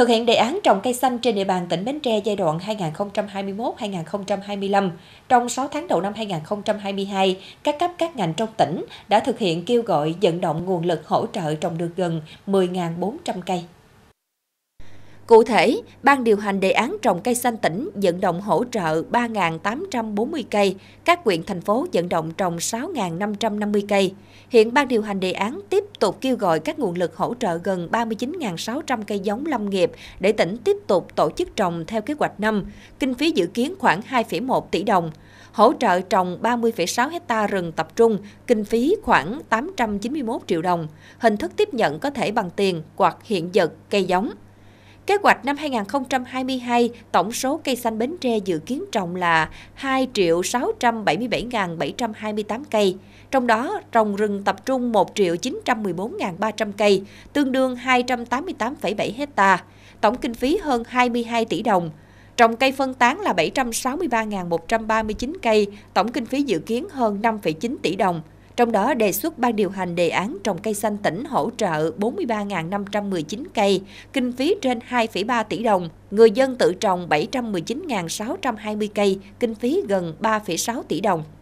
Thực hiện đề án trồng cây xanh trên địa bàn tỉnh Bến Tre giai đoạn 2021-2025, trong 6 tháng đầu năm 2022, các cấp các ngành trong tỉnh đã thực hiện kêu gọi vận động nguồn lực hỗ trợ trồng được gần 10.400 cây. Cụ thể, Ban điều hành đề án trồng cây xanh tỉnh dẫn động hỗ trợ 3.840 cây, các quyện thành phố dẫn động trồng 6.550 cây. Hiện Ban điều hành đề án tiếp tục kêu gọi các nguồn lực hỗ trợ gần 39.600 cây giống lâm nghiệp để tỉnh tiếp tục tổ chức trồng theo kế hoạch năm, kinh phí dự kiến khoảng 2,1 tỷ đồng hỗ trợ trồng 30,6 hecta rừng tập trung, kinh phí khoảng 891 triệu đồng. Hình thức tiếp nhận có thể bằng tiền hoặc hiện vật, cây giống. Kế hoạch năm 2022, tổng số cây xanh Bến Tre dự kiến trồng là 2 triệu 677.728 cây, trong đó trồng rừng tập trung 1 triệu 914.300 cây, tương đương 288,7 hecta, tổng kinh phí hơn 22 tỷ đồng. Trồng cây phân tán là 763.139 cây, tổng kinh phí dự kiến hơn 5,9 tỷ đồng trong đó đề xuất ban điều hành đề án trồng cây xanh tỉnh hỗ trợ 43.519 cây, kinh phí trên 2,3 tỷ đồng, người dân tự trồng 719.620 cây, kinh phí gần 3,6 tỷ đồng.